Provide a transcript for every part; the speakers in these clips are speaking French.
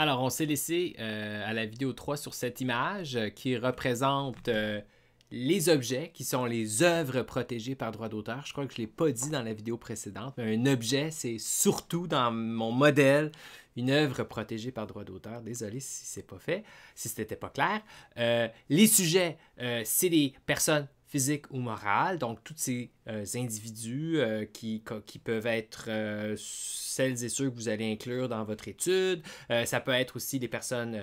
Alors, on s'est laissé euh, à la vidéo 3 sur cette image euh, qui représente euh, les objets qui sont les œuvres protégées par droit d'auteur. Je crois que je ne l'ai pas dit dans la vidéo précédente, mais un objet, c'est surtout dans mon modèle une œuvre protégée par droit d'auteur. Désolé si c'est pas fait, si ce n'était pas clair. les sujets, c'est les personnes physique ou morale, donc tous ces euh, individus euh, qui, peuvent être euh, celles et ceux que vous allez inclure dans votre étude. ça peut être aussi des personnes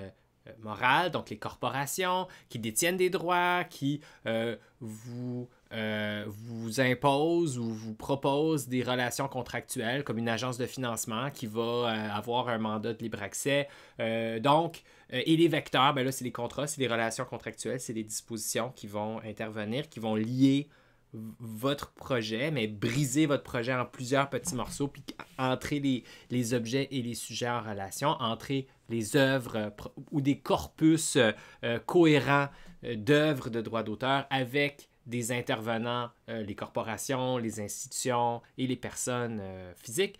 morales, donc les corporations qui détiennent des droits, qui vous euh, vous impose ou vous propose des relations contractuelles comme une agence de financement qui va euh, avoir un mandat de libre accès. Euh, donc, et les vecteurs, ben là, c'est les contrats, c'est les relations contractuelles, c'est les dispositions qui vont intervenir, qui vont lier votre projet, mais briser votre projet en plusieurs petits morceaux, puis entrer les, les objets et les sujets en relation, entrer les œuvres ou des corpus cohérents d'œuvres de droit d'auteur avec des intervenants, euh, les corporations, les institutions et les personnes euh, physiques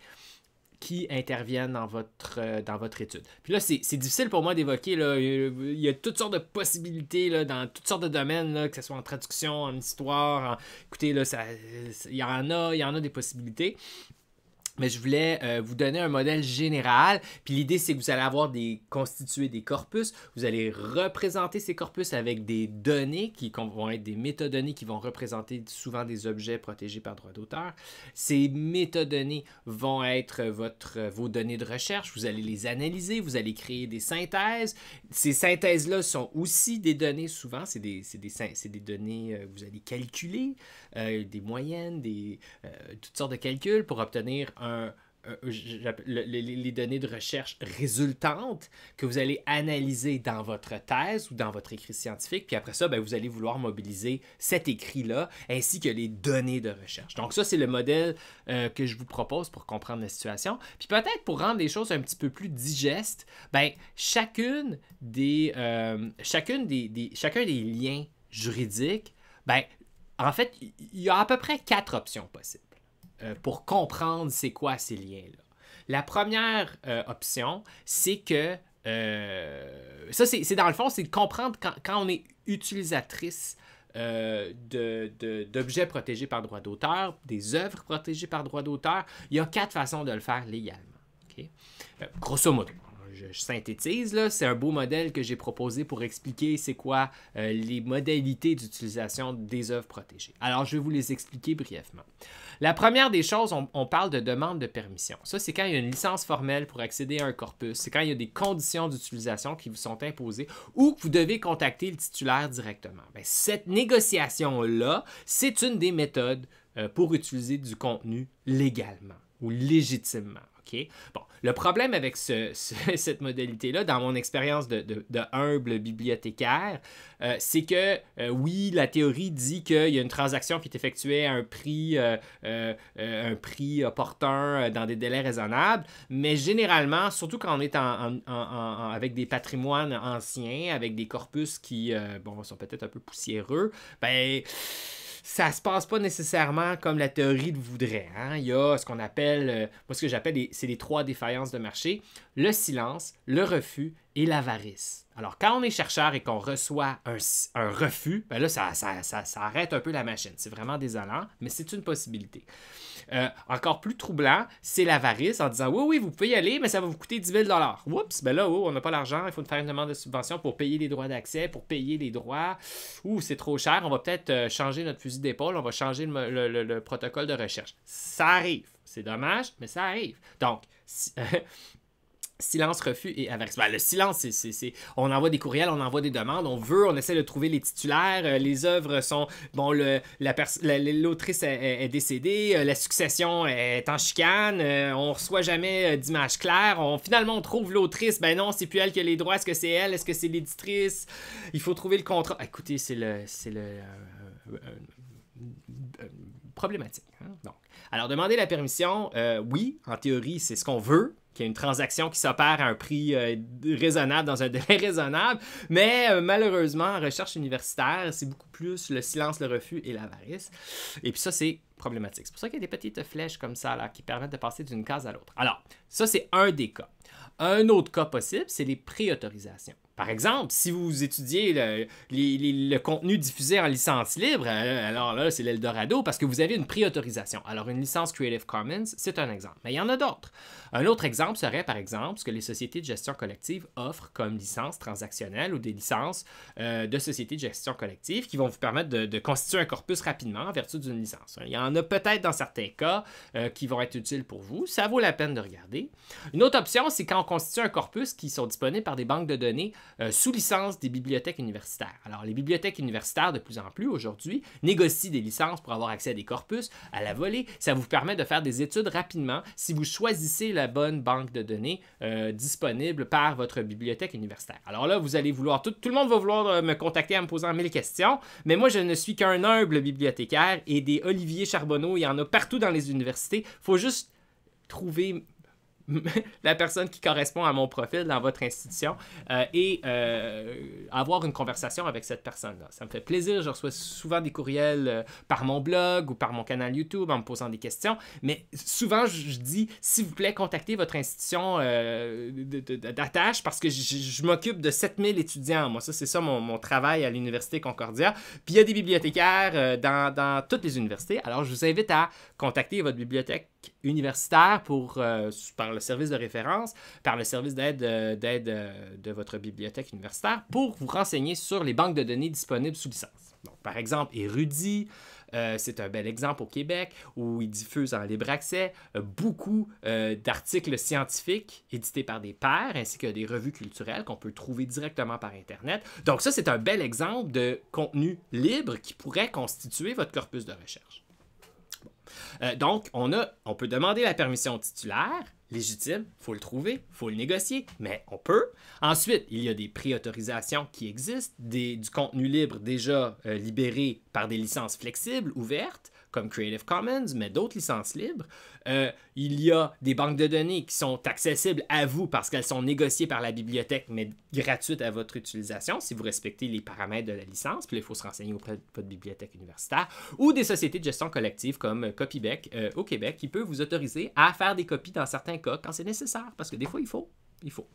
qui interviennent dans votre, euh, dans votre étude. Puis là, c'est difficile pour moi d'évoquer. Il y a toutes sortes de possibilités là, dans toutes sortes de domaines, là, que ce soit en traduction, en histoire. Écoutez, il y en a, il y en a des possibilités mais je voulais euh, vous donner un modèle général. Puis l'idée, c'est que vous allez avoir des constituer des corpus. Vous allez représenter ces corpus avec des données qui vont être des métadonnées qui vont représenter souvent des objets protégés par droit d'auteur. Ces métadonnées vont être votre, vos données de recherche. Vous allez les analyser. Vous allez créer des synthèses. Ces synthèses-là sont aussi des données souvent. C'est des, des, des, données euh, que vous allez calculer, euh, des moyennes, des, toutes sortes de calculs pour obtenir un euh, euh, les, données de recherche résultantes que vous allez analyser dans votre thèse ou dans votre écrit scientifique, puis après ça, ben, vous allez vouloir mobiliser cet écrit-là ainsi que les données de recherche. Donc ça, c'est le modèle euh, que je vous propose pour comprendre la situation. Puis peut-être pour rendre les choses un petit peu plus digestes, ben, chacune des, chacune des, chacun des liens juridiques, ben, en fait, il y a à peu près quatre options possibles. Euh, pour comprendre c'est quoi ces liens-là. La première euh, option, c'est que euh, ça, c'est dans le fond, c'est de comprendre quand, on est utilisatrice d'objets protégés par droit d'auteur, des œuvres protégées par droit d'auteur. Il y a quatre façons de le faire légalement. grosso modo je, synthétise, c'est un beau modèle que j'ai proposé pour expliquer c'est quoi euh, les modalités d'utilisation des œuvres protégées. Alors, je vais vous les expliquer brièvement. La première des choses, on, parle de demande de permission. Ça, c'est quand il y a une licence formelle pour accéder à un corpus. C'est quand il y a des conditions d'utilisation qui vous sont imposées ou que vous devez contacter le titulaire directement. Ben, cette négociation-là, c'est une des méthodes euh, pour utiliser du contenu légalement ou légitimement. Bon, le problème avec cette modalité-là, dans mon expérience de, humble bibliothécaire, euh, c'est que, euh, oui, la théorie dit qu'il y a une transaction qui est effectuée à un prix, euh, un prix opportun dans des délais raisonnables, mais généralement, surtout quand on est avec des patrimoines anciens, avec des corpus qui, bon, sont peut-être un peu poussiéreux, ben ça se passe pas nécessairement comme la théorie le voudrait. Hein. Il y a ce qu'on appelle, euh, moi ce que j'appelle, c'est les trois défaillances de marché, le silence, le refus et l'avarice. Alors, quand on est chercheur et qu'on reçoit un, refus, ben là, ça, ça, ça, ça, arrête un peu la machine. C'est vraiment désolant, mais c'est une possibilité. Euh, encore plus troublant, c'est l'avarice en disant Oui, oui, vous pouvez y aller, mais ça va vous coûter 10 000 Oups, ben là, oh, on n'a pas l'argent, il faut faire une demande de subvention pour payer les droits d'accès, pour payer les droits. Ouh, c'est trop cher, on va peut-être euh, changer notre fusil d'épaule, on va changer le, protocole de recherche. Ça arrive. C'est dommage, mais ça arrive. Donc, euh, Silence, refus et inversement. Ben, le silence, c'est, On envoie des courriels, on envoie des demandes, on veut, on essaie de trouver les titulaires. Euh, les œuvres sont. Bon, le, la l'autrice est, décédée, euh, la succession est en chicane, euh, on reçoit jamais d'image claire. On, finalement, on trouve l'autrice. Ben non, c'est plus elle qui a les droits. Est-ce que c'est elle Est-ce que c'est l'éditrice Il faut trouver le contrat. Écoutez, c'est le. C'est le problématique. Hein, donc. Alors, demander la permission, oui, en théorie, c'est ce qu'on veut, qu'il y a une transaction qui s'opère à un prix euh, raisonnable, dans un délai raisonnable. Mais euh, malheureusement, en recherche universitaire, c'est beaucoup plus le silence, le refus et l'avarice. Et puis ça, c'est problématique. C'est pour ça qu'il y a des petites flèches comme ça là, qui permettent de passer d'une case à l'autre. Alors, ça, c'est un des cas. Un autre cas possible, c'est les préautorisations. Par exemple, si vous étudiez le, contenu diffusé en licence libre, euh, alors là, c'est l'Eldorado parce que vous avez une préautorisation. Alors, une licence Creative Commons, c'est un exemple. Mais il y en a d'autres. Un autre exemple serait, par exemple, ce que les sociétés de gestion collective offrent comme licence transactionnelle ou des licences euh, de sociétés de gestion collective qui vont vous permettre de, constituer un corpus rapidement en vertu d'une licence. Il y en a peut-être dans certains cas euh, qui vont être utiles pour vous. Ça vaut la peine de regarder. Une autre option, c'est quand on constitue un corpus qui sont disponibles par des banques de données euh, sous licence des bibliothèques universitaires. Alors, les bibliothèques universitaires, de plus en plus aujourd'hui, négocient des licences pour avoir accès à des corpus à la volée. Ça vous permet de faire des études rapidement si vous choisissez la bonne banque de données euh, disponible par votre bibliothèque universitaire. Alors là, vous allez vouloir, tout, le monde va vouloir euh, me contacter en me posant mille questions, mais moi, je ne suis qu'un humble bibliothécaire et des Olivier Charbonneau, il y en a partout dans les universités. faut juste trouver la personne qui correspond à mon profil dans votre institution euh, et euh, avoir une conversation avec cette personne-là. Ça me fait plaisir. Je reçois souvent des courriels euh, par mon blog ou par mon canal YouTube en me posant des questions. Mais souvent, je dis, s'il vous plaît, contactez votre institution d'attache parce que je m'occupe de 7000 étudiants. Moi, ça, c'est ça mon, travail à l'Université Concordia. Puis il y a des bibliothécaires dans, dans toutes les universités. Alors, je vous invite à contacter votre bibliothèque universitaire pour, euh, par le service de référence, par le service d'aide euh, euh, de votre bibliothèque universitaire pour vous renseigner sur les banques de données disponibles sous licence. par exemple, Érudit, c'est un bel exemple au Québec où il diffuse en libre accès beaucoup d'articles scientifiques édités par des pairs ainsi que des revues culturelles qu'on peut trouver directement par Internet. Donc ça, c'est un bel exemple de contenu libre qui pourrait constituer votre corpus de recherche. Euh, donc, on, a, on peut demander la permission titulaire, légitime, faut le trouver, faut le négocier, mais on peut. Ensuite, il y a des préautorisations qui existent, du contenu libre déjà euh, libéré par des licences flexibles, ouvertes comme Creative Commons, mais d'autres licences libres. Euh, il y a des banques de données qui sont accessibles à vous parce qu'elles sont négociées par la bibliothèque, mais gratuites à votre utilisation si vous respectez les paramètres de la licence. Puis il faut se renseigner auprès de votre bibliothèque universitaire ou des sociétés de gestion collective comme Copybec euh, au Québec qui peut vous autoriser à faire des copies dans certains cas quand c'est nécessaire parce que des fois, il faut il faut.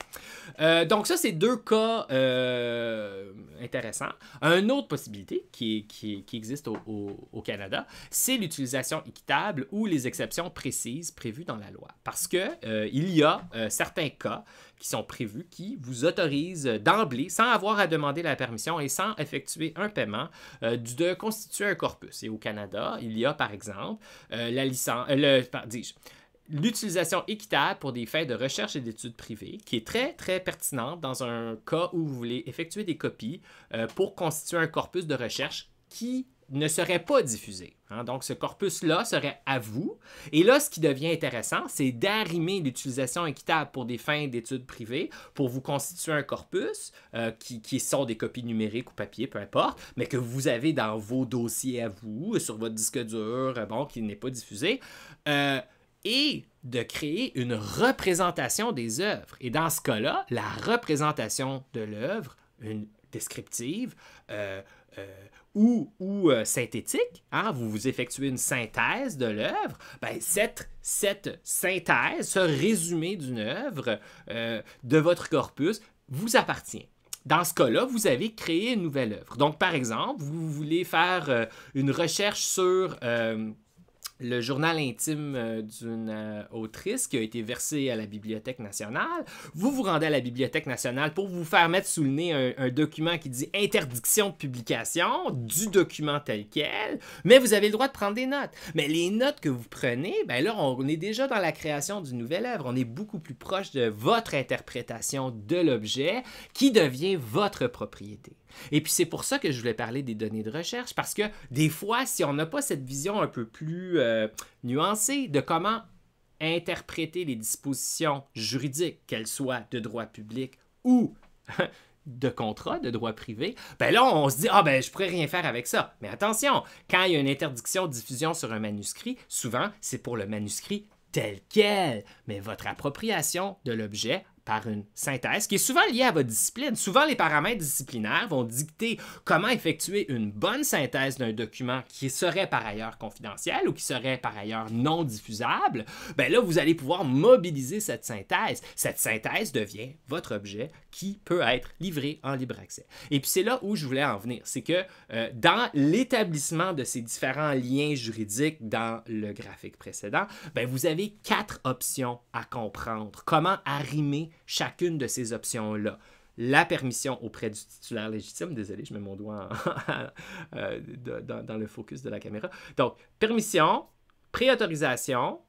Euh, donc ça, c'est deux cas euh, intéressants. Une autre possibilité qui, existe au, Canada, c'est l'utilisation équitable ou les exceptions précises prévues dans la loi. Parce que euh, il y a certains cas qui sont prévus qui vous autorisent d'emblée, sans avoir à demander la permission et sans effectuer un paiement, de constituer un corpus. Et au Canada, il y a par exemple la licence, le, dis l'utilisation équitable pour des fins de recherche et d'études privées, qui est très, très pertinente dans un cas où vous voulez effectuer des copies euh, pour constituer un corpus de recherche qui ne serait pas diffusé. Hein. Donc, ce corpus-là serait à vous. Et là, ce qui devient intéressant, c'est d'arrimer l'utilisation équitable pour des fins d'études privées, pour vous constituer un corpus euh, qui, sont des copies numériques ou papier, peu importe, mais que vous avez dans vos dossiers à vous, sur votre disque dur, euh, bon, qui n'est pas diffusé et de créer une représentation des œuvres. Et dans ce cas-là, la représentation de l'œuvre, une descriptive euh, euh, ou, ou euh, synthétique, hein, vous, vous effectuez une synthèse de l'œuvre, ben, cette, cette, synthèse, ce résumé d'une œuvre de votre corpus vous appartient. Dans ce cas-là, vous avez créé une nouvelle œuvre. Donc, par exemple, vous voulez faire une recherche sur le journal intime euh, d'une euh, autrice qui a été versé à la Bibliothèque nationale. Vous vous rendez à la Bibliothèque nationale pour vous faire mettre sous le nez un, document qui dit interdiction de publication du document tel quel, mais vous avez le droit de prendre des notes. Mais les notes que vous prenez, ben là, on est déjà dans la création d'une nouvelle œuvre. On est beaucoup plus proche de votre interprétation de l'objet qui devient votre propriété. Et puis c'est pour ça que je voulais parler des données de recherche, parce que des fois, si on n'a pas cette vision un peu plus euh, euh, nuancée de comment interpréter les dispositions juridiques, qu'elles soient de droit public ou de contrat de droit privé, ben là, on se dit, ah ben, je pourrais rien faire avec ça. Mais attention, quand il y a une interdiction de diffusion sur un manuscrit, souvent, c'est pour le manuscrit tel quel. Mais votre appropriation de l'objet par une synthèse qui est souvent liée à votre discipline. Souvent, les paramètres disciplinaires vont dicter comment effectuer une bonne synthèse d'un document qui serait par ailleurs confidentiel ou qui serait par ailleurs non diffusable. Ben là, vous allez pouvoir mobiliser cette synthèse. Cette synthèse devient votre objet qui peut être livré en libre accès. Et puis c'est là où je voulais en venir, c'est que euh, dans l'établissement de ces différents liens juridiques dans le graphique précédent, ben, vous avez quatre options à comprendre. Comment arrimer chacune de ces options-là. La permission auprès du titulaire légitime, désolé, je mets mon doigt euh, dans, dans le focus de la caméra. Donc, permission, préautorisation,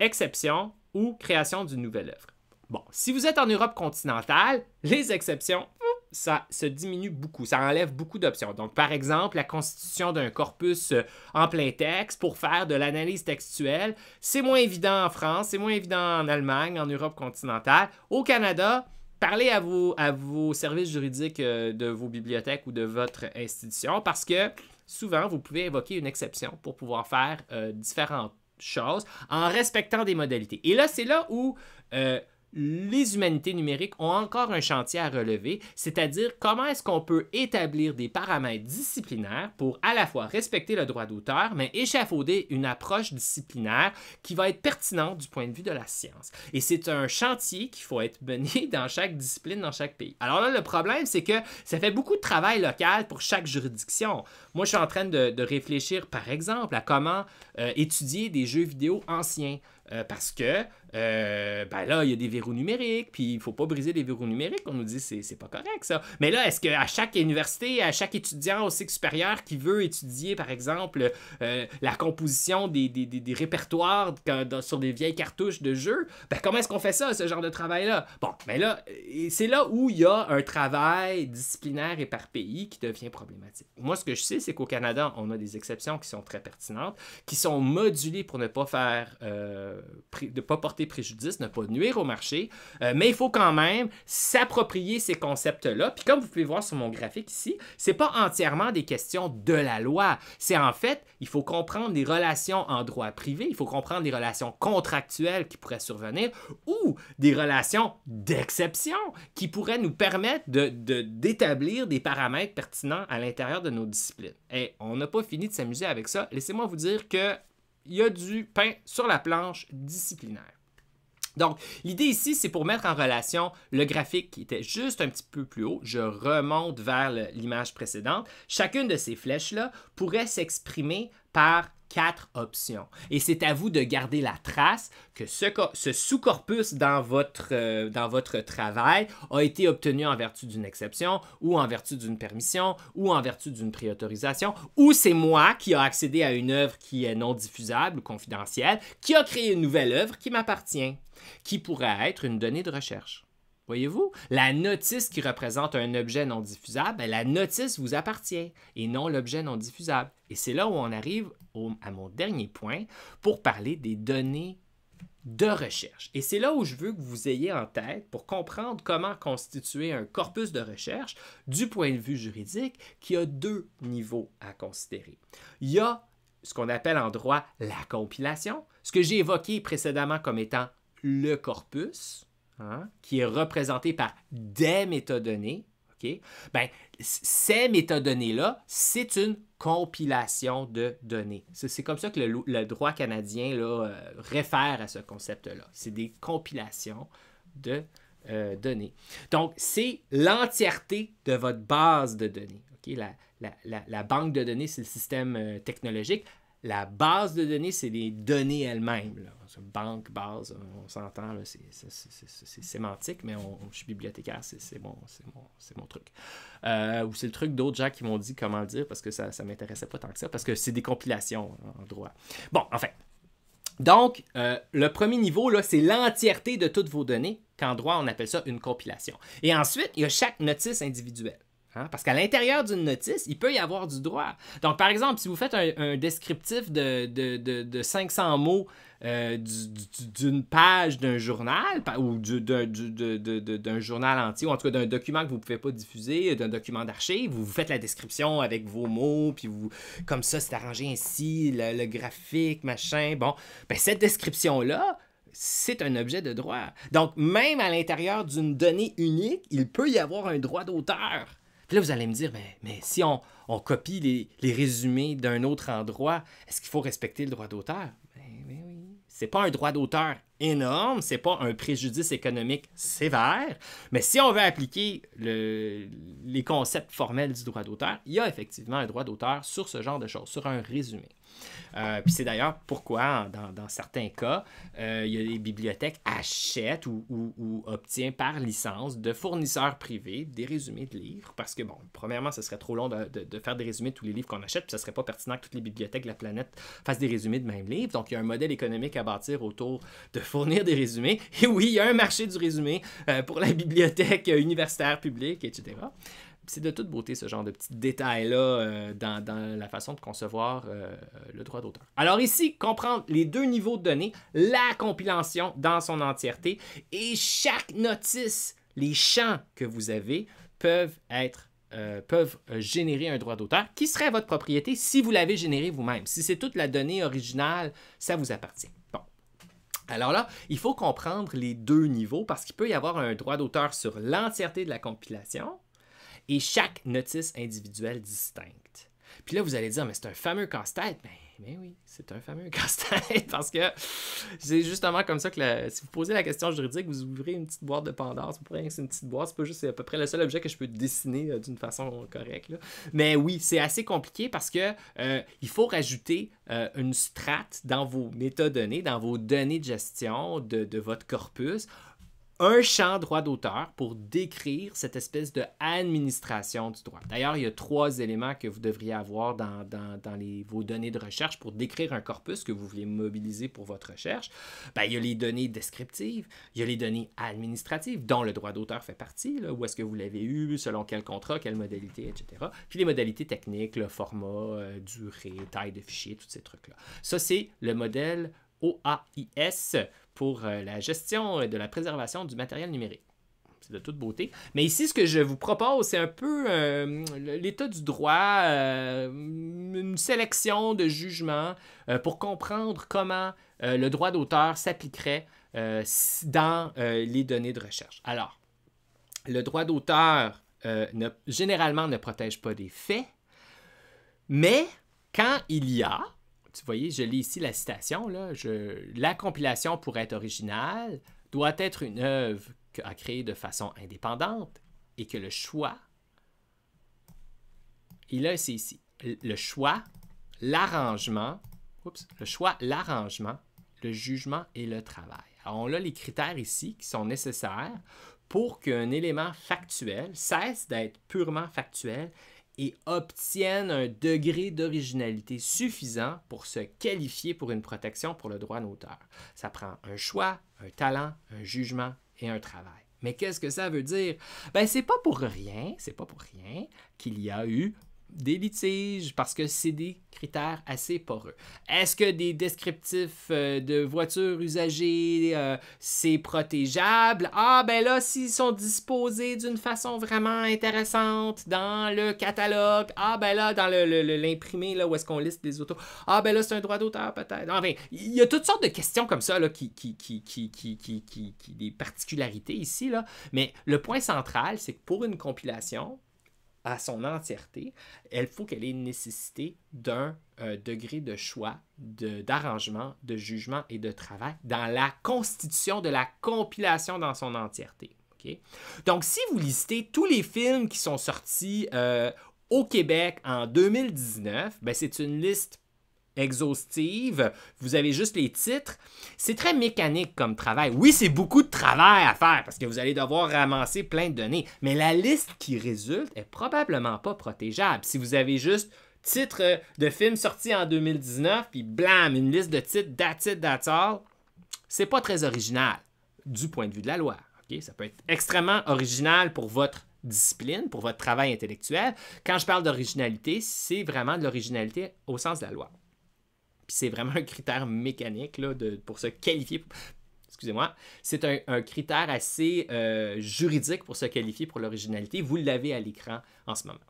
exception ou création d'une nouvelle œuvre. Bon, si vous êtes en Europe continentale, les exceptions, ça se diminue beaucoup, ça enlève beaucoup d'options. Donc, par exemple, la constitution d'un corpus euh, en plein texte pour faire de l'analyse textuelle, c'est moins évident en France, c'est moins évident en Allemagne, en Europe continentale. Au Canada, parlez à vos, à vos services juridiques euh, de vos bibliothèques ou de votre institution parce que souvent, vous pouvez évoquer une exception pour pouvoir faire euh, différentes choses en respectant des modalités. Et là, c'est là où les humanités numériques ont encore un chantier à relever, c'est-à-dire comment est-ce qu'on peut établir des paramètres disciplinaires pour à la fois respecter le droit d'auteur, mais échafauder une approche disciplinaire qui va être pertinente du point de vue de la science. Et c'est un chantier qu'il faut être mené dans chaque discipline, dans chaque pays. Alors là, le problème, c'est que ça fait beaucoup de travail local pour chaque juridiction. Moi, je suis en train de, réfléchir, par exemple, à comment euh, étudier des jeux vidéo anciens. Euh, parce que euh, ben là, il y a des verrous numériques, puis il ne faut pas briser les verrous numériques. On nous dit c'est c'est pas correct ça. Mais là, est-ce qu'à chaque université, à chaque étudiant au cycle supérieur qui veut étudier, par exemple, euh, la composition des, répertoires sur des vieilles cartouches de jeux, ben comment est-ce qu'on fait ça, ce genre de travail-là Bon, mais ben là, c'est là où il y a un travail disciplinaire et par pays qui devient problématique. Moi, ce que je sais, c'est qu'au Canada, on a des exceptions qui sont très pertinentes, qui sont modulées pour ne pas faire de pas porter préjudice, ne pas nuire au marché, euh, mais il faut quand même s'approprier ces concepts-là. Puis comme vous pouvez voir sur mon graphique ici, c'est pas entièrement des questions de la loi. C'est en fait, il faut comprendre les relations en droit privé, il faut comprendre les relations contractuelles qui pourraient survenir ou des relations d'exception qui pourraient nous permettre d'établir de, d'établir des paramètres pertinents à l'intérieur de nos disciplines. Et eh, on n'a pas fini de s'amuser avec ça. Laissez-moi vous dire que il y a du pain sur la planche disciplinaire. Donc, l'idée ici, c'est pour mettre en relation le graphique qui était juste un petit peu plus haut. Je remonte vers l'image précédente. Chacune de ces flèches-là pourrait s'exprimer par quatre options. Et c'est à vous de garder la trace que ce, ce sous-corpus dans votre, euh, dans votre travail a été obtenu en vertu d'une exception ou en vertu d'une permission ou en vertu d'une préautorisation ou c'est moi qui ai accédé à une œuvre qui est non diffusable ou confidentielle qui a créé une nouvelle œuvre qui m'appartient, qui pourrait être une donnée de recherche. Voyez-vous, la notice qui représente un objet non diffusable, ben, la notice vous appartient et non l'objet non diffusable. Et c'est là où on arrive à mon dernier point pour parler des données de recherche. Et c'est là où je veux que vous ayez en tête, pour comprendre comment constituer un corpus de recherche du point de vue juridique, qui a deux niveaux à considérer. Il y a ce qu'on appelle en droit la compilation, ce que j'ai évoqué précédemment comme étant le corpus, Hein, qui est représenté par des métadonnées, OK? Ben, ces métadonnées-là, c'est une compilation de données. C'est comme ça que le, droit canadien euh, réfère à ce concept-là. C'est des compilations de euh, données. Donc, c'est l'entièreté de votre base de données. La, banque de données, c'est le système euh, technologique. La base de données, c'est les données elles-mêmes. Banque, base, on s'entend, c'est sémantique, mais je suis bibliothécaire, c'est mon, truc. Euh, ou c'est le truc d'autres gens qui m'ont dit comment dire parce que ça ne m'intéressait pas tant que ça, parce que c'est des compilations hein, en droit. Bon, enfin. Donc, euh, le premier niveau, c'est l'entièreté de toutes vos données, qu'en droit, on appelle ça une compilation. Et ensuite, il y a chaque notice individuelle. Hein? Parce qu'à l'intérieur d'une notice, il peut y avoir du droit. Donc, par exemple, si vous faites un, descriptif de, de, de, 500 mots euh, d'une page d'un journal, ou d'un journal entier, ou en tout cas d'un document que vous ne pouvez pas diffuser, d'un document d'archive, vous, faites la description avec vos mots, puis vous, comme ça, c'est arrangé ainsi, le, graphique, machin. Bon, ben, cette description-là, c'est un objet de droit. Donc, même à l'intérieur d'une donnée unique, il peut y avoir un droit d'auteur là, vous allez me dire, ben, mais, si on, copie les, résumés d'un autre endroit, est-ce qu'il faut respecter le droit d'auteur? Ben, ben c'est pas un droit d'auteur énorme, c'est pas un préjudice économique sévère, mais si on veut appliquer les concepts formels du droit d'auteur, il y a effectivement un droit d'auteur sur ce genre de choses, sur un résumé. Euh, c'est d'ailleurs pourquoi, dans, certains cas, euh, il y a des bibliothèques achètent ou, obtiennent par licence de fournisseurs privés des résumés de livres. Parce que, bon, premièrement, ce serait trop long de, faire des résumés de tous les livres qu'on achète, puis ce serait pas pertinent que toutes les bibliothèques de la planète fassent des résumés de même livre. Donc, il y a un modèle économique à bâtir autour de fournir des résumés. Et oui, il y a un marché du résumé euh, pour la bibliothèque universitaire publique, etc c'est de toute beauté ce genre de petits détails-là euh, dans, la façon de concevoir euh, le droit d'auteur. Alors ici, comprendre les deux niveaux de données, la compilation dans son entièreté et chaque notice, les champs que vous avez peuvent être euh, peuvent générer un droit d'auteur qui serait votre propriété si vous l'avez généré vous-même. Si c'est toute la donnée originale, ça vous appartient. Bon. Alors là, il faut comprendre les deux niveaux parce qu'il peut y avoir un droit d'auteur sur l'entièreté de la compilation et chaque notice individuelle distincte. Puis là, vous allez dire, mais c'est un fameux casse-tête. Ben, ben oui, c'est un fameux casse-tête parce que c'est justement comme ça que si vous posez la question juridique, vous ouvrez une petite boîte de Pandore. C'est rien que c'est une petite boîte. C'est pas juste, c'est à peu près le seul objet que je peux dessiner euh, d'une façon correcte. Mais oui, c'est assez compliqué parce que euh, il faut rajouter euh, une strate dans vos métadonnées, dans vos données de gestion de votre corpus un champ droit d'auteur pour décrire cette espèce de administration du droit. D'ailleurs, il y a trois éléments que vous devriez avoir dans, vos données de recherche pour décrire un corpus que vous voulez mobiliser pour votre recherche. Ben, il y a les données descriptives, il y a les données administratives, dont le droit d'auteur fait partie, où est-ce que vous l'avez eu, selon quel contrat, quelle modalité, etc. Puis les modalités techniques, le format, euh, durée, taille de fichier, tous ces trucs-là. Ça, c'est le modèle OAIS pour euh, la gestion et euh, de la préservation du matériel numérique. C'est de toute beauté. Mais ici, ce que je vous propose, c'est un peu euh, l'état du droit, une sélection de jugements pour comprendre comment le droit d'auteur s'appliquerait dans les données de recherche. Alors, le droit d'auteur généralement ne protège pas des faits, mais quand il y a tu voyez, je lis ici la citation. la compilation, pour être originale, doit être une œuvre à créer de façon indépendante et que le choix, Il a ici, le choix, l'arrangement, le choix, l'arrangement, le jugement et le travail. Alors, on a les critères ici qui sont nécessaires pour qu'un élément factuel cesse d'être purement factuel et obtiennent un degré d'originalité suffisant pour se qualifier pour une protection pour le droit d'auteur. Ça prend un choix, un talent, un jugement et un travail. Mais qu'est-ce que ça veut dire? Ben, c'est pas pour rien, c'est pas pour rien qu'il y a eu des litiges parce que c'est des critères assez poreux. Est-ce que des descriptifs euh, de voitures usagées, euh, c'est protégeable? Ah ben là, s'ils sont disposés d'une façon vraiment intéressante dans le catalogue, ah ben là, dans l'imprimé, le, là où est-ce qu'on liste les autos, ah ben là, c'est un droit d'auteur peut-être. Ah, enfin, il y a toutes sortes de questions comme ça, là, qui, qui, qui, qui, qui, qui, qui, qui des particularités ici, là. mais le point central, c'est que pour une compilation, à son entièreté, il faut qu'elle ait nécessité d'un euh, degré de choix, d'arrangement, de, jugement et de travail dans la constitution de la compilation dans son entièreté. OK? Donc, si vous listez tous les films qui sont sortis euh, au Québec en 2019, ben, c'est une liste exhaustive, vous avez juste les titres. C'est très mécanique comme travail. Oui, c'est beaucoup de travail à faire parce que vous allez devoir ramasser plein de données, mais la liste qui résulte est probablement pas protégeable. Si vous avez juste titre de film sorti en 2019, puis blam, une liste de titres, that's it, that's all, c'est pas très original du point de vue de la loi. Ça peut être extrêmement original pour votre discipline, pour votre travail intellectuel. Quand je parle d'originalité, c'est vraiment de l'originalité au sens de la loi c'est vraiment un critère mécanique pour se qualifier. Excusez-moi, c'est un, critère assez euh, juridique pour se qualifier pour l'originalité. Vous l'avez à l'écran en ce moment.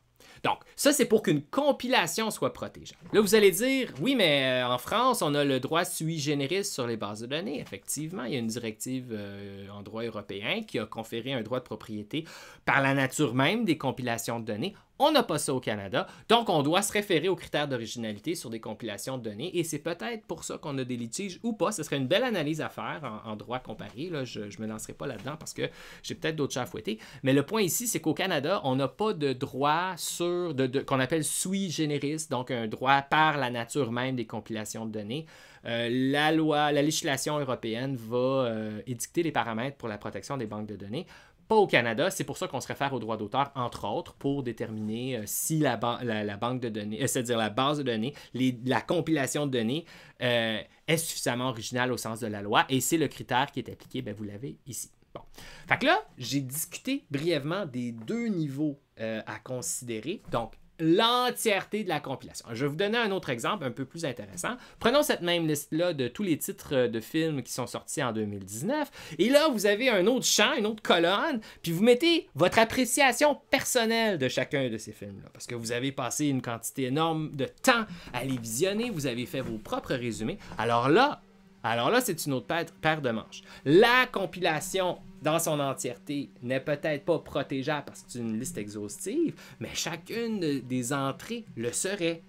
Donc, ça, c'est pour qu'une compilation soit protégée. Là, vous allez dire, oui, mais euh, en France, on a le droit sui generis sur les bases de données. Effectivement, il y a une directive euh, en droit européen qui a conféré un droit de propriété par la nature même des compilations de données on n'a pas ça au Canada, donc on doit se référer aux critères d'originalité sur des compilations de données et c'est peut-être pour ça qu'on a des litiges ou pas. Ce serait une belle analyse à faire en, droit comparé. Là, je ne me lancerai pas là-dedans parce que j'ai peut-être d'autres chats à fouetter. Mais le point ici, c'est qu'au Canada, on n'a pas de droit sur, qu'on appelle sui generis, donc un droit par la nature même des compilations de données. Euh, la loi, la législation européenne va euh, édicter les paramètres pour la protection des banques de données pas au Canada. C'est pour ça qu'on se réfère aux droits d'auteur, entre autres, pour déterminer euh, si la, banque de données, euh, c'est-à-dire la base de données, la compilation de données euh, est suffisamment originale au sens de la loi. Et c'est le critère qui est appliqué, ben, vous l'avez ici. Bon. Fait que là, j'ai discuté brièvement des deux niveaux à considérer. Donc, l'entièreté de la compilation. Je vais vous donner un autre exemple un peu plus intéressant. Prenons cette même liste-là de tous les titres euh, de films qui sont sortis en 2019. Et là, vous avez un autre champ, une autre colonne, puis vous mettez votre appréciation personnelle de chacun de ces films-là. Parce que vous avez passé une quantité énorme de temps à les visionner, vous avez fait vos propres résumés. Alors là, alors là, c'est une autre paire de manches. La compilation dans son entièreté n'est peut-être pas protégeable parce que c'est une liste exhaustive, mais chacune des entrées le serait.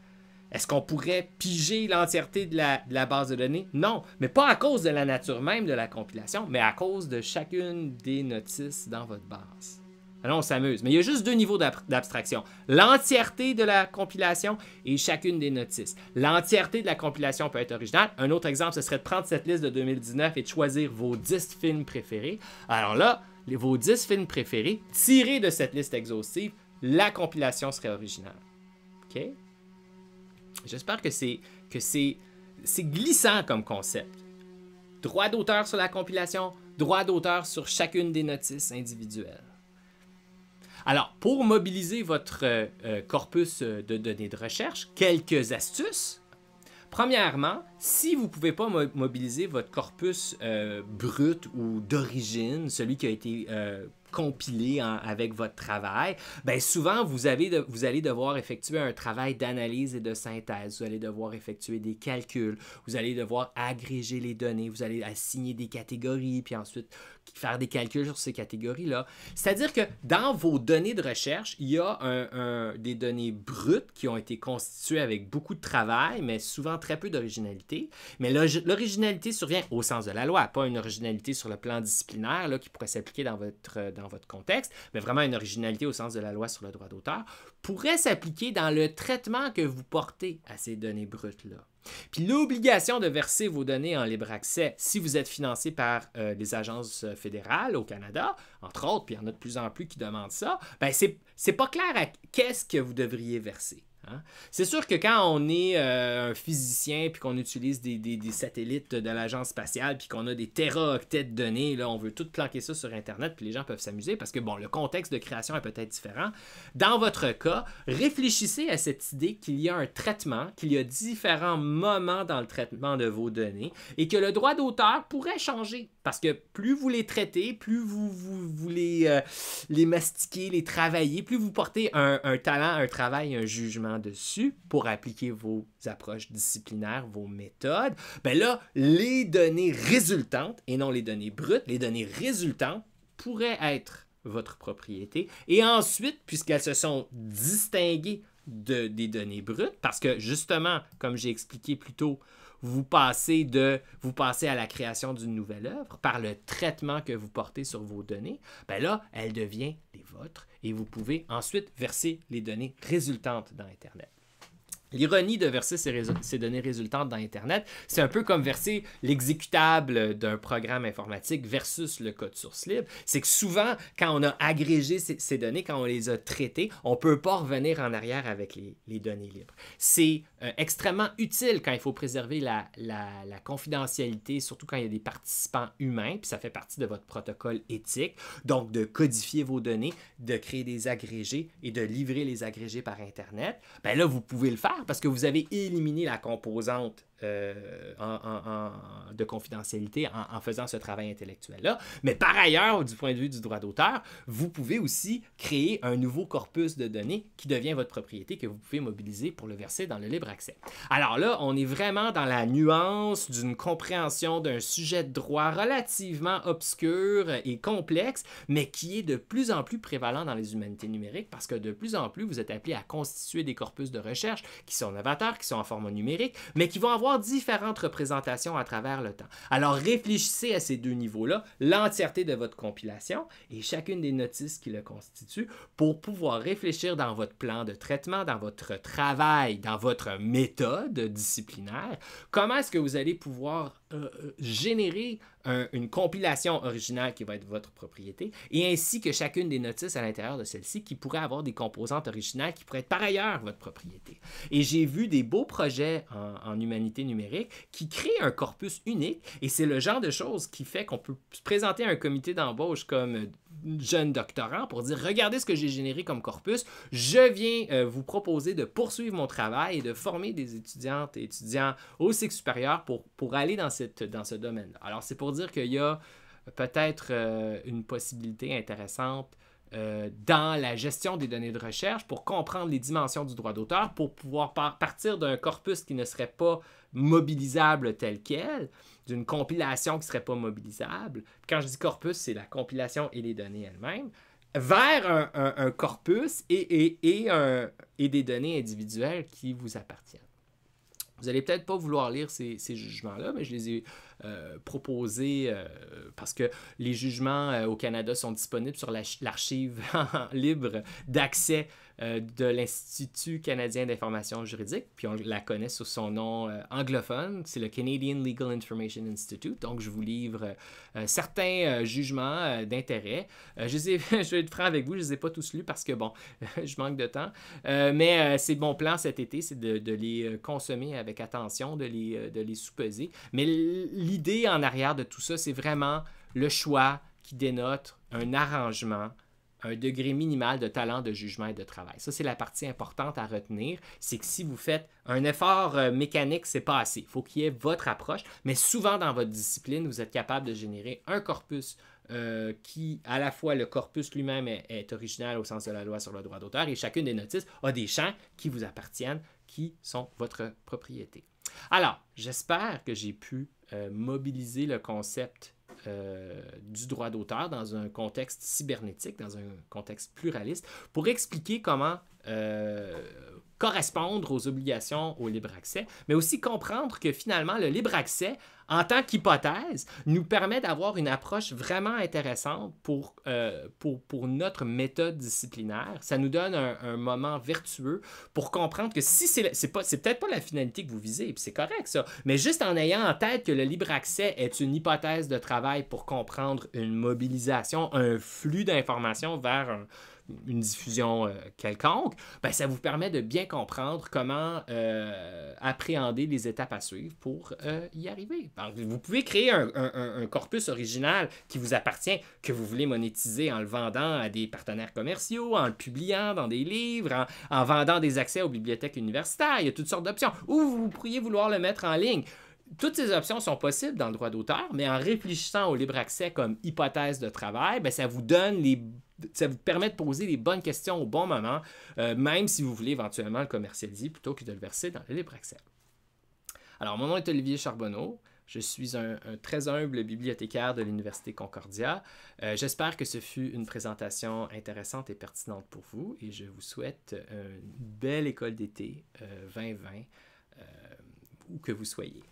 Est-ce qu'on pourrait piger l'entièreté de la, de la, base de données? Non, mais pas à cause de la nature même de la compilation, mais à cause de chacune des notices dans votre base. Alors on s'amuse. Mais il y a juste deux niveaux d'abstraction. L'entièreté de la compilation et chacune des notices. L'entièreté de la compilation peut être originale. Un autre exemple, ce serait de prendre cette liste de 2019 et de choisir vos 10 films préférés. Alors là, vos 10 films préférés, tirés de cette liste exhaustive, la compilation serait originale. OK? J'espère que c'est que c'est glissant comme concept. Droit d'auteur sur la compilation, droit d'auteur sur chacune des notices individuelles. Alors, pour mobiliser votre euh, euh, corpus euh, de données de recherche, quelques astuces. Premièrement, si vous ne pouvez pas mobiliser votre corpus brut ou d'origine, celui qui a été compilé avec votre travail, ben, souvent vous, vous allez devoir effectuer un travail d'analyse et de synthèse. Vous allez devoir effectuer des calculs, vous allez devoir agréger les données, vous allez assigner des catégories, puis ensuite faire des calculs sur ces catégories-là. C'est-à-dire que dans vos données de recherche, il y a un, des données brutes qui ont été constituées avec beaucoup de travail, mais souvent très peu d'originalité. Mais l'originalité survient au sens de la loi, pas une originalité sur le plan disciplinaire là, qui pourrait s'appliquer dans votre, dans votre contexte, mais vraiment une originalité au sens de la loi sur le droit d'auteur, pourrait s'appliquer dans le traitement que vous portez à ces données brutes-là. Puis l'obligation de verser vos données en libre accès si vous êtes financé par euh, des agences euh, fédérales au Canada, entre autres, puis il y en a de plus en plus qui demandent ça, ben c'est pas clair à qu'est-ce que vous devriez verser. Hein. C'est sûr que quand on est euh, un physicien puis qu'on utilise des, satellites de l'agence spatiale puis qu'on a des teraoctets de données, là, on veut tout planquer ça sur Internet puis les gens peuvent s'amuser parce que bon, le contexte de création est peut-être différent. Dans votre cas, réfléchissez à cette idée qu'il y a un traitement, qu'il y a différents moments dans le traitement de vos données et que le droit d'auteur pourrait changer. Parce que plus vous les traitez, plus vous, vous, les, mastiquer, euh, les travailler, les plus vous portez un, un, talent, un travail, un jugement dessus pour appliquer vos approches disciplinaires, vos méthodes, ben là, les données résultantes, et non les données brutes, les données résultantes pourraient être votre propriété. Et ensuite, puisqu'elles se sont distinguées de, des données brutes, parce que justement, comme j'ai expliqué plus tôt, vous passez de vous à la création d'une nouvelle œuvre par le traitement que vous portez sur vos données, ben là, elle devient les vôtres et vous pouvez ensuite verser les données résultantes dans Internet. L'ironie de verser ces, données résultantes dans Internet, c'est un peu comme verser l'exécutable d'un programme informatique versus le code source libre. C'est que souvent, quand on a agrégé ces, données, quand on les a traitées, on ne peut pas revenir en arrière avec les, données libres. C'est euh, extrêmement utile quand il faut préserver la, confidentialité, surtout quand il y a des participants humains, puis ça fait partie de votre protocole éthique. Donc, de codifier vos données, de créer des agrégés et de livrer les agrégés par Internet. Ben là, vous pouvez le faire parce que vous avez éliminé la composante euh, de confidentialité en, faisant ce travail intellectuel-là. Mais par ailleurs, du point de vue du droit d'auteur, vous pouvez aussi créer un nouveau corpus de données qui devient votre propriété que vous pouvez mobiliser pour le verser dans le libre accès. Alors là, on est vraiment dans la nuance d'une compréhension d'un sujet de droit relativement obscur et complexe, mais qui est de plus en plus prévalent dans les humanités numériques parce que de plus en plus, vous êtes appelé à constituer des corpus de recherche qui sont novateurs, qui sont en format numérique, mais qui vont avoir différentes représentations à travers le temps. Alors réfléchissez à ces deux niveaux-là, l'entièreté de votre compilation et chacune des notices qui le constituent pour pouvoir réfléchir dans votre plan de traitement, dans votre travail, dans votre méthode disciplinaire, comment est-ce que vous allez pouvoir euh, générer une compilation originale qui va être votre propriété, et ainsi que chacune des notices à l'intérieur de celle-ci qui pourrait avoir des composantes originales qui pourraient être par ailleurs votre propriété. Et j'ai vu des beaux projets en, en, humanité numérique qui créent un corpus unique, et c'est le genre de choses qui fait qu'on peut se présenter à un comité d'embauche comme jeune doctorant pour dire regardez ce que j'ai généré comme corpus, je viens euh, vous proposer de poursuivre mon travail et de former des étudiantes et étudiants au cycle supérieur pour, pour aller dans, dans ce domaine. Alors c'est pour dire qu'il y a peut-être euh, une possibilité intéressante euh, dans la gestion des données de recherche pour comprendre les dimensions du droit d'auteur, pour pouvoir partir d'un corpus qui ne serait pas mobilisable tel quel, d'une compilation qui ne serait pas mobilisable, quand je dis corpus, c'est la compilation et les données elles-mêmes, vers un, corpus et, un, et, des données individuelles qui vous appartiennent. Vous n'allez peut-être pas vouloir lire ces, jugements-là, mais je les ai euh, proposés euh, parce que les jugements euh, au Canada sont disponibles sur l'archive libre d'accès euh, de l'Institut canadien d'information juridique, puis on la connaît sous son nom euh, anglophone, c'est le Canadian Legal Information Institute. Donc, je vous livre euh, certains jugements d'intérêt. je, vais être franc avec vous, je ne les ai pas tous lus parce que, bon, je manque de temps. mais c'est mon plan cet été, c'est de, les consommer avec attention, de les, de les sous-peser. Mais l'idée en arrière de tout ça, c'est vraiment le choix qui dénote un arrangement un degré minimal de talent, de jugement et de travail. Ça, c'est la partie importante à retenir. C'est que si vous faites un effort mécanique, euh, mécanique, c'est pas assez. Il faut qu'il y ait votre approche. Mais souvent, dans votre discipline, vous êtes capable de générer un corpus euh, qui, à la fois, le corpus lui-même est, original au sens de la loi sur le droit d'auteur et chacune des notices a des champs qui vous appartiennent, qui sont votre propriété. Alors, j'espère que j'ai pu euh, mobiliser le concept euh, du droit d'auteur dans un contexte cybernétique, dans un contexte pluraliste, pour expliquer comment euh, correspondre aux obligations au libre accès, mais aussi comprendre que finalement le libre accès, en tant qu'hypothèse, nous permet d'avoir une approche vraiment intéressante pour, euh, pour, notre méthode disciplinaire. Ça nous donne un, moment vertueux pour comprendre que si c'est, pas, peut-être pas la finalité que vous visez, puis c'est correct ça, mais juste en ayant en tête que le libre accès est une hypothèse de travail pour comprendre une mobilisation, un flux d'informations vers un une diffusion euh, quelconque, ben, ça vous permet de bien comprendre comment euh, appréhender les étapes à suivre pour euh, y arriver. vous pouvez créer un, corpus original qui vous appartient, que vous voulez monétiser en le vendant à des partenaires commerciaux, en le publiant dans des livres, en, vendant des accès aux bibliothèques universitaires. Il y a toutes sortes d'options. Ou vous pourriez vouloir le mettre en ligne. Toutes ces options sont possibles dans le droit d'auteur, mais en réfléchissant au libre accès comme hypothèse de travail, ben, ça vous donne les ça vous permet de poser les bonnes questions au bon moment, euh, même si vous voulez éventuellement le commercialiser plutôt que de le verser dans le libre accès. Alors, mon nom est Olivier Charbonneau. Je suis un, très humble bibliothécaire de l'Université Concordia. Euh, j'espère que ce fut une présentation intéressante et pertinente pour vous et je vous souhaite une belle école d'été 2020, euh, où que vous soyez.